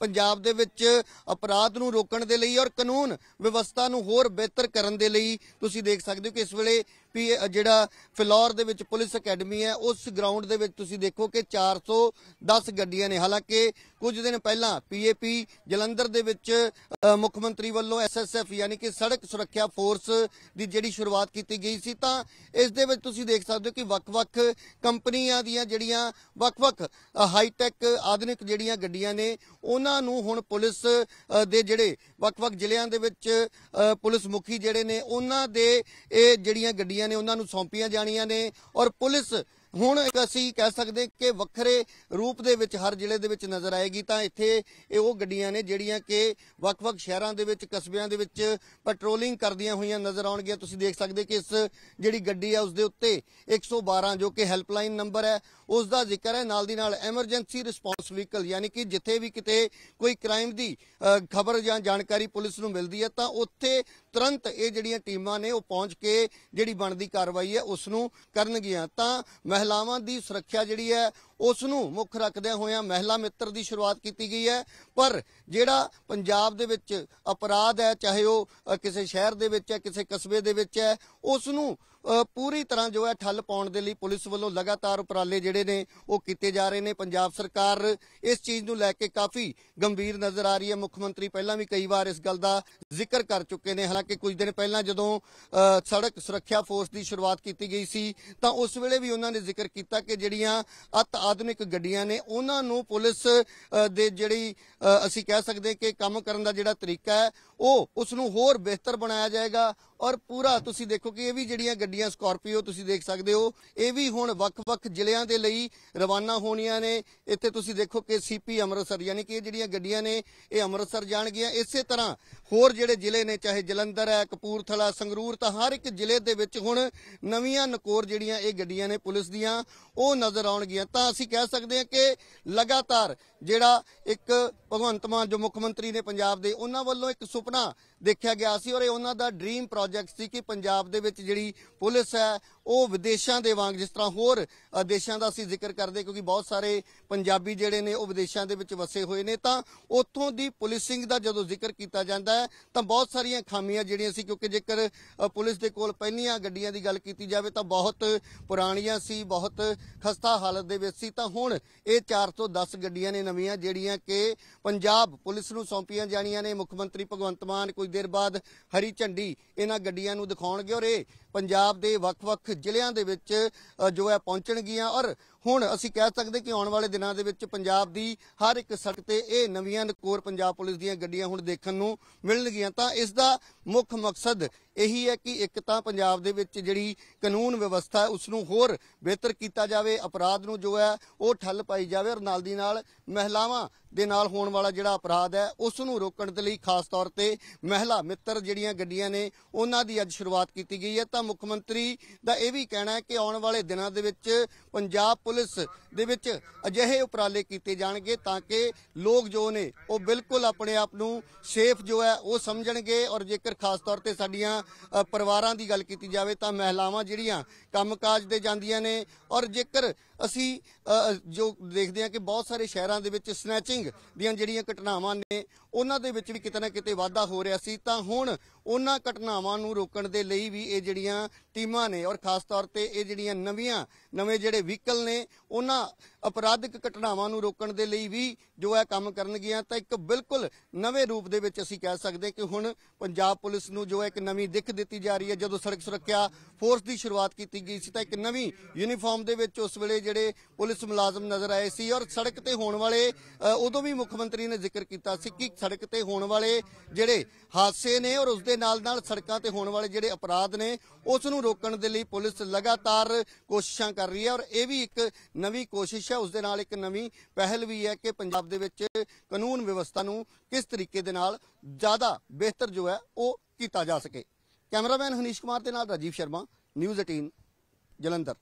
ਪੰਜਾਬ ਦੇ ਵਿੱਚ ਅਪਰਾਧ ਨੂੰ ਰੋਕਣ ਦੇ ਲਈ ਔਰ ਕਾਨੂੰਨ ਵਿਵਸਥਾ ਨੂੰ ਹੋਰ ਬਿਹਤਰ ਕਰਨ ਦੇ ਲਈ ਤੁਸੀਂ ਦੇਖ ਸਕਦੇ ਹੋ ਕਿ ਇਸ ਵੇਲੇ ਵੀ ਜਿਹੜਾ ਫਲੋਰ ਦੇ ਵਿੱਚ ਪੁਲਿਸ ਅਕੈਡਮੀ ਹੈ ਉਸ ਗਰਾਊਂਡ ਦੇ ਵਿੱਚ ਤੁਸੀਂ ਦੇਖੋ ਕਿ 410 ਗੱਡੀਆਂ ਨੇ ਹਾਲਾਂਕਿ ਕੁਝ ਦਿਨ ਪਹਿਲਾਂ ਪੀਏਪੀ ਜਲੰਧਰ ਦੇ ਵਿੱਚ ਮੁੱਖ ਮੰਤਰੀ ਵੱਲੋਂ ਐਸਐਸਐਫ ਯਾਨੀ ਕਿ ਸੜਕ ਸੁਰੱਖਿਆ ਫੋਰਸ ਦੀ ਜਿਹੜੀ ਸ਼ੁਰੂਆਤ ਕੀਤੀ ਗਈ ਸੀ ਤਾਂ ਇਸ ਦੇ ਵਿੱਚ ਤੁਸੀਂ ਦੇਖ ਸਕਦੇ ਹੋ ਕਿ ਵੱਖ-ਵੱਖ ਕੰਪਨੀਆਂ ਦੀਆਂ ਜਿਹੜੀਆਂ ਵੱਖ-ਵੱਖ ਹਾਈ-ਟੈਕ ਆਧੁਨਿਕ ਜਿਹੜੀਆਂ ਗੱਡੀਆਂ ਨੇ ਉਹਨਾਂ ਨੂੰ ਹੁਣ ਪੁਲਿਸ ਦੇ ਜਿਹੜੇ ਵੱਖ-ਵੱਖ ਜ਼ਿਲ੍ਹਿਆਂ ਦੇ ਵਿੱਚ ਪੁਲਿਸ ਮੁਖੀ ਜਿਹੜੇ ਨੇ ਉਹਨਾਂ ਦੇ ਇਹ ਜਿਹੜੀਆਂ ਗੱਡੀਆਂ ਜਾਣੀਆਂ ਨੇ ਉਹਨਾਂ ਨੂੰ ਸੌਂਪੀਆਂ ਜਾਣੀਆਂ ਨੇ ਔਰ ਪੁਲਿਸ ਹੁਣ ਅਸੀਂ ਕਹਿ ਸਕਦੇ ਕਿ ਵੱਖਰੇ ਰੂਪ ਦੇ ਵਿੱਚ ਹਰ ਜ਼ਿਲ੍ਹੇ ਦੇ ਵਿੱਚ ਨਜ਼ਰ ਆਏਗੀ ਤਾਂ ਇੱਥੇ ਇਹ ਉਹ ਗੱਡੀਆਂ ਨੇ ਜਿਹੜੀਆਂ ਕਿ ਵੱਖ-ਵੱਖ ਸ਼ਹਿਰਾਂ ਦੇ ਵਿੱਚ ਕਸਬਿਆਂ ਦੇ ਵਿੱਚ ਪੈਟਰੋਲਿੰਗ ਕਰਦੀਆਂ ਹੋਈਆਂ ਨਜ਼ਰ ਆਉਣਗੀਆਂ ਤੁਸੀਂ ਦੇਖ ਸਕਦੇ ਕਿ ਇਸ ਜਿਹੜੀ ਗੱਡੀ ਹੈ ਉਸ ਦੇ ਉੱਤੇ 112 ਜੋ ਕਿ ਹੈਲਪਲਾਈਨ ਨੰਬਰ ਹੈ ਉਸ ਦਾ ਜ਼ਿਕਰ ਹੈ ਨਾਲ ਦੀ ਨਾਲ ਐਮਰਜੈਂਸੀ ਰਿਸਪੌਂਸ ਵਹੀਕਲ ਯਾਨੀ ਕਿ ਜਿੱਥੇ ਵੀ ਕਿਤੇ ਕੋਈ ਕ੍ਰਾਈਮ ਦੀ ਖਬਰ ਜਾਂ ਜਾਣਕਾਰੀ ਪੁਲਿਸ ਨੂੰ ਮਿਲਦੀ ਹੈ ਤਾਂ ਉੱਥੇ ਤੁਰੰਤ ਇਹ ਜਿਹੜੀਆਂ ਟੀਮਾਂ ਨੇ ਉਹ ਪਹੁੰਚ ਕੇ ਜਿਹੜੀ ਬਣਦੀ ਕਾਰਵਾਈ ਹੈ ਉਸ ਨੂੰ ਕਰਨਗੀਆਂ ਤਾਂ ਮਹਿਲਾਵਾਂ ਦੀ ਸੁਰੱਖਿਆ ਜਿਹੜੀ ਹੈ ਉਸ ਨੂੰ ਮੁੱਖ ਰੱਖਦਿਆਂ ਹੋਇਆਂ ਮਹਿਲਾ ਮਿੱਤਰ ਦੀ ਸ਼ੁਰੂਆਤ ਕੀਤੀ ਗਈ ਹੈ ਪਰ ਜਿਹੜਾ ਪੰਜਾਬ ਦੇ ਵਿੱਚ ਅਪਰਾਧ ਹੈ ਚਾਹੇ ਉਹ ਕਿਸੇ ਸ਼ਹਿਰ ਦੇ ਵਿੱਚ ਹੈ ਕਿਸੇ ਕਸਬੇ ਦੇ ਵਿੱਚ ਹੈ ਉਸ ਨੂੰ ਪੂਰੀ ਤਰ੍ਹਾਂ ਜੋ ਹੈ ਠੱਲ ਪਾਉਣ ਦੇ ਲਈ ਪੁਲਿਸ ਵੱਲੋਂ ਲਗਾਤਾਰ ਉਪਰਾਲੇ ਜਿਹੜੇ ਨੇ ਉਹ ਕੀਤੇ ਜਾ ਰਹੇ ਨੇ ਪੰਜਾਬ ਸਰਕਾਰ ਇਸ ਚੀਜ਼ ਨੂੰ ਲੈ ਕੇ ਕਾਫੀ ਗੰਭੀਰ ਨਜ਼ਰ ਆ ਰਹੀ ਹੈ ਮੁੱਖ ਮੰਤਰੀ ਪਹਿਲਾਂ ਵੀ ਕਈ ਵਾਰ ਇਸ ਗੱਲ ਦਾ ਜ਼ਿਕਰ ਕਰ ਚੁੱਕੇ ਨੇ ਹਾਲਾਂਕਿ ਕੁਝ ਦਿਨ ਪਹਿਲਾਂ ਜਦੋਂ ਸੜਕ ਸੁਰੱਖਿਆ ਫੋਰਸ ਦੀ ਸ਼ੁਰੂਆਤ ਕੀਤੀ ਗਈ ਸੀ ਤਾਂ ਉਸ ਵੇਲੇ ਵੀ ਉਹਨਾਂ ਨੇ ਜ਼ਿਕਰ ਕੀਤਾ ਕਿ ਜਿਹੜੀਆਂ ਅਤ ਆਧੁਨਿਕ ਗੱਡੀਆਂ ਨੇ ਉਹਨਾਂ ਨੂੰ ਪੁਲਿਸ ਦੇ ਜਿਹੜੀ ਅਸੀਂ ਕਹਿ ਸਕਦੇ ਕਿ ਕੰਮ ਕਰਨ ਦਾ ਜਿਹੜਾ ਤਰੀਕਾ ਹੈ ਉਹ ਉਸ ਨੂੰ ਹੋਰ ਬਿਹਤਰ ਬਣਾਇਆ ਜਾਏਗਾ ਔਰ ਪੂਰਾ ਤੁਸੀਂ ਦੇਖੋ ਕਿ ਇਹ ਵੀ ਜਿਹੜੀਆਂ ਗੱਡੀਆਂ ਸਕਾਰਪੀਓ ਤੁਸੀਂ ਦੇਖ ਸਕਦੇ ਹੋ ਇਹ ਵੀ ਹੁਣ ਵੱਖ-ਵੱਖ ਜ਼ਿਲ੍ਹਿਆਂ ਦੇ ਲਈ ਰਵਾਨਾ ਹੋਣੀਆਂ ਨੇ ਇੱਥੇ ਤੁਸੀਂ ਦੇਖੋ ਕਿ ਸੀਪੀ ਅੰਮ੍ਰਿਤਸਰ ਯਾਨੀ ਕਿ ਇਹ ਜਿਹੜੀਆਂ ਗੱਡੀਆਂ ਨੇ ਇਹ ਅੰਮ੍ਰਿਤਸਰ ਜਾਣਗੀਆਂ ਇਸੇ ਤਰ੍ਹਾਂ ਹੋਰ ਜਿਹੜੇ ਜ਼ਿਲ੍ਹੇ ਨੇ ਚਾਹੇ ਜਲੰਧਰ ਹੈ ਕਪੂਰਥਲਾ ਸੰਗਰੂਰ ਤਾਂ ਹਰ ਇੱਕ ਜ਼ਿਲ੍ਹੇ ਦੇ ਵਿੱਚ ਹੁਣ ਨਵੀਆਂ ਨਕੋਰ ਜਿਹੜੀਆਂ ਇਹ ਗੱਡੀਆਂ ਨੇ ਪੁਲਿਸ ਦੀਆਂ ਉਹ ਨਜ਼ਰ ਆਉਣਗੀਆਂ ਤਾਂ ਅਸੀਂ ਕਹਿ ਸਕਦੇ ਹਾਂ ਕਿ ਲਗਾਤਾਰ ਜਿਹੜਾ ਇੱਕ ਭਗਵੰਤ ਮਾਨ ਜੋ ਮੁੱਖ ਮੰਤਰੀ ਨੇ ਪੰਜਾਬ ਦੇ ਉਹਨਾਂ ਵੱਲੋਂ ਇੱਕ ਸੁਪਨਾ ਦੇਖਿਆ ਗਿਆ ਸੀ ਔਰ ਇਹ ਉਹਨਾਂ ਦਾ ਡ੍ਰੀਮ ਪ੍ਰੋਜੈਕਟ ਸੀ ਕਿ ਪੰਜਾਬ ਦੇ ਵਿੱਚ ਜਿਹੜੀ ਪੁਲਿਸ ਹੈ ਉਹ ਵਿਦੇਸ਼ਾਂ ਦੇ ਵਾਂਗ ਜਿਸ ਤਰ੍ਹਾਂ ਹੋਰ ਦੇਸ਼ਾਂ ਦਾ ਅਸੀਂ ਜ਼ਿਕਰ ਕਰਦੇ ਕਿਉਂਕਿ ਬਹੁਤ ਸਾਰੇ ਪੰਜਾਬੀ ਜਿਹੜੇ ਨੇ ਉਹ ਵਿਦੇਸ਼ਾਂ ਦੇ ਵਿੱਚ ਵਸੇ ਹੋਏ ਨੇ ਤਾਂ ਉੱਥੋਂ ਦੀ ਪੁਲਿਸਿੰਗ ਦਾ ਜਦੋਂ ਜ਼ਿਕਰ ਕੀਤਾ ਜਾਂਦਾ ਹੈ ਤਾਂ ਬਹੁਤ ਸਾਰੀਆਂ ਖਾਮੀਆਂ ਜਿਹੜੀਆਂ ਸੀ ਕਿਉਂਕਿ ਜੇਕਰ ਪੁਲਿਸ ਦੇ ਕੋਲ ਪਹਿਲੀਆਂ ਗੱਡੀਆਂ ਦੀ ਗੱਲ ਕੀਤੀ ਜਾਵੇ ਤਾਂ ਬਹੁਤ ਪੁਰਾਣੀਆਂ ਸੀ ਬਹੁਤ ਖਸਤਾ ਹਾਲਤ ਦੇ ਵਿੱਚ ਸੀ ਤਾਂ ਹੁਣ ਇਹ 4 ਤੋਂ 10 ਗੱਡੀਆਂ ਨੇ ਨਵੀਆਂ ਜਿਹੜੀਆਂ ਕਿ ਪੰਜਾਬ ਪੁਲਿਸ ਨੂੰ ਸੌਂਪੀਆਂ ਜਾਣੀਆਂ ਨੇ ਮੁੱਖ ਮੰਤਰੀ ਭਗਵੰਤ ਮਾਨ ਕੁਝ ਦੇਰ ਬਾਅਦ ਹਰੀ ਝੰਡੀ ਇਹਨਾਂ ਗੱਡੀਆਂ ਨੂੰ ਦਿਖਾਉਣਗੇ ਔਰ ਇਹ ਪੰਜਾਬ ਦੇ ਵੱਖ-ਵੱਖ ਜ਼ਿਲ੍ਹਿਆਂ ਦੇ ਵਿੱਚ ਜੋ ਹੈ ਪਹੁੰਚਣਗੀਆਂ ਔਰ ਹੁਣ ਅਸੀਂ ਕਹਿ ਸਕਦੇ ਕਿ ਆਉਣ ਵਾਲੇ ਦਿਨਾਂ ਦੇ ਵਿੱਚ ਪੰਜਾਬ ਦੀ ਹਰ ਇੱਕ ਸੜਕ ਤੇ ਇਹ ਨਵੀਆਂ ਨਕੋਰ ਪੰਜਾਬ ਪੁਲਿਸ ਦੀਆਂ ਗੱਡੀਆਂ ਹੁਣ ਦੇਖਣ ਨੂੰ ਮਿਲਣਗੀਆਂ ਤਾਂ ਇਸ ਦਾ ਮੁੱਖ ਮਕਸਦ ਇਹੀ ਹੈ ਕਿ ਇੱਕ ਤਾਂ ਪੰਜਾਬ ਦੇ ਵਿੱਚ ਜਿਹੜੀ ਕਾਨੂੰਨ ਵਿਵਸਥਾ ਹੈ ਉਸ ਨੂੰ ਹੋਰ ਬਿਹਤਰ ਕੀਤਾ ਜਾਵੇ ਅਪਰਾਧ ਨੂੰ ਜੋ ਹੈ ਉਹ ਠੱਲ ਪਾਈ ਜਾਵੇ ਔਰ ਨਾਲ ਦੀ ਨਾਲ ਮਹਿਲਾਵਾਂ ਦੇ ਨਾਲ ਹੋਣ ਵਾਲਾ ਜਿਹੜਾ ਅਪਰਾਧ ਹੈ ਉਸ ਨੂੰ ਰੋਕਣ ਦੇ ਲਈ ਖਾਸ ਤੌਰ ਤੇ ਮਹਿਲਾ ਮਿੱਤਰ ਜਿਹੜੀਆਂ ਗੱਡੀਆਂ ਨੇ ਉਹਨਾਂ ਦੀ ਅੱਜ ਸ਼ੁਰੂਆਤ ਕੀਤੀ ਗਈ ਹੈ ਤਾਂ ਮੁੱਖ ਮੰਤਰੀ ਦਾ ਇਹ ਵੀ ਕਹਿਣਾ ਹੈ ਕਿ ਆਉਣ ਵਾਲੇ ਦਿਨਾਂ ਦੇ ਵਿੱਚ ਪੰਜਾਬ ਪੁਲਿਸ ਦੇ ਵਿੱਚ ਅਜਿਹੇ ਉਪਰਾਲੇ ਕੀਤੇ ਜਾਣਗੇ ਤਾਂ ਕਿ ਲੋਕ ਜੋ ਨੇ ਉਹ ਬਿਲਕੁਲ ਆਪਣੇ ਆਪ ਨੂੰ ਸੇਫ ਜੋ ਹੈ ਉਹ ਸਮਝਣਗੇ ਔਰ ਜੇਕਰ ਖਾਸ ਤੌਰ ਤੇ ਸਾਡੀਆਂ ਪਰਿਵਾਰਾਂ ਦੀ ਗੱਲ ਕੀਤੀ ਜਾਵੇ ਤਾਂ ਮਹਿਲਾਵਾਂ ਜਿਹੜੀਆਂ ਕੰਮਕਾਜ ਦੇ ਜਾਂਦੀਆਂ ਨੇ ਔਰ ਜੇਕਰ ਅਸੀਂ ਜੋ ਦੇਖਦੇ ਹਾਂ ਕਿ ਬਹੁਤ ਸਾਰੇ ਸ਼ਹਿਰਾਂ ਦੇ ਵਿੱਚ ਸਨੈਚਿੰਗ ਦੀਆਂ ਜਿਹੜੀਆਂ ਘਟਨਾਵਾਂ ਨੇ ਉਹਨਾਂ ਦੇ ਵਿੱਚ ਵੀ ਕਿਤੇ ਨਾ ਕਿਤੇ ਵਾਧਾ ਹੋ ਰਿਹਾ ਸੀ ਤਾਂ ਹੁਣ ਉਹਨਾਂ ਘਟਨਾਵਾਂ ਨੂੰ ਰੋਕਣ ਦੇ ਲਈ ਵੀ ਇਹ ਜਿਹੜੀਆਂ ਟੀਮਾਂ ਨੇ ਔਰ ਖਾਸ ਤੌਰ ਤੇ ਇਹ ਜਿਹੜੀਆਂ ਨਵੀਆਂ ਨਵੇਂ ਜਿਹੜੇ ਵਹੀਕਲ ਨੇ ਉਹਨਾਂ ਅਪਰਾਧਿਕ ਘਟਨਾਵਾਂ ਨੂੰ ਰੋਕਣ ਦੇ ਲਈ ਵੀ ਜੋ ਹੈ ਕੰਮ ਕਰਨਗੀਆਂ ਤਾਂ ਇੱਕ ਬਿਲਕੁਲ ਨਵੇਂ ਰੂਪ ਦੇ ਵਿੱਚ ਅਸੀਂ ਕਹਿ ਸਕਦੇ ਕਿ ਹੁਣ ਪੰਜਾਬ ਪੁਲਿਸ ਨੂੰ ਜੋ ਹੈ ਇੱਕ ਨਵੀਂ ਦਿੱਖ ਦਿੱਤੀ ਜਾ ਰਹੀ ਹੈ ਜਦੋਂ ਸੜਕ ਸੁਰੱਖਿਆ ਫੋਰਸ ਦੀ ਸ਼ੁਰੂਆਤ ਕੀਤੀ ਗਈ ਸੀ ਤਾਂ ਇੱਕ ਨਵੀਂ ਯੂਨੀਫਾਰਮ ਦੇ ਵਿੱਚ ਉਸ ਵੇਲੇ ਜਿਹੜੇ ਪੁਲਿਸ ਮੁਲਾਜ਼ਮ ਨਜ਼ਰ ਆਏ ਸੀ ਔਰ ਸੜਕ ਤੇ ਹੋਣ ਵਾਲੇ ਉਦੋਂ ਵੀ ਮੁੱਖ ਮੰਤਰੀ ਨੇ ਜ਼ਿਕਰ ਕੀਤਾ ਸੀ ਕਿ ਸੜਕ ਤੇ ਹੋਣ ਵਾਲੇ ਜਿਹੜੇ ਹਾਦਸੇ ਨੇ ਔਰ ਉਸ ਦੇ ਨਾਲ ਨਾਲ ਸੜਕਾਂ ਤੇ ਹੋਣ ਵਾਲੇ ਜਿਹੜੇ ਅਪਰਾਧ ਨੇ ਉਸ ਨੂੰ ਰੋਕਣ ਦੇ ਲਈ ਪੁਲਿਸ ਲਗਾਤਾਰ ਕੋਸ਼ਿਸ਼ਾਂ ਕਰ ਰਹੀ ਹੈ ਔਰ ਇਹ ਵੀ ਇੱਕ ਨਵੀਂ ਕੋਸ਼ਿਸ਼ ਕੋਸ਼ਿਸ਼ ਹੈ ਉਸ ਦੇ ਨਾਲ ਇੱਕ ਨਵੀਂ ਪਹਿਲ ਵੀ ਹੈ ਕਿ ਪੰਜਾਬ ਦੇ ਵਿੱਚ ਕਾਨੂੰਨ ਵਿਵਸਥਾ ਨੂੰ ਕਿਸ ਤਰੀਕੇ ਦੇ ਨਾਲ ਜ਼ਿਆਦਾ ਬਿਹਤਰ ਜੋ ਹੈ ਉਹ ਕੀਤਾ ਜਾ ਸਕੇ ਕੈਮਰਾਮੈਨ ਹਨੀਸ਼ ਕੁਮਾਰ ਦੇ ਨਾਲ ਰਾਜੀਵ ਸ਼ਰਮਾ ਨਿਊਜ਼ 18 ਜਲੰਧਰ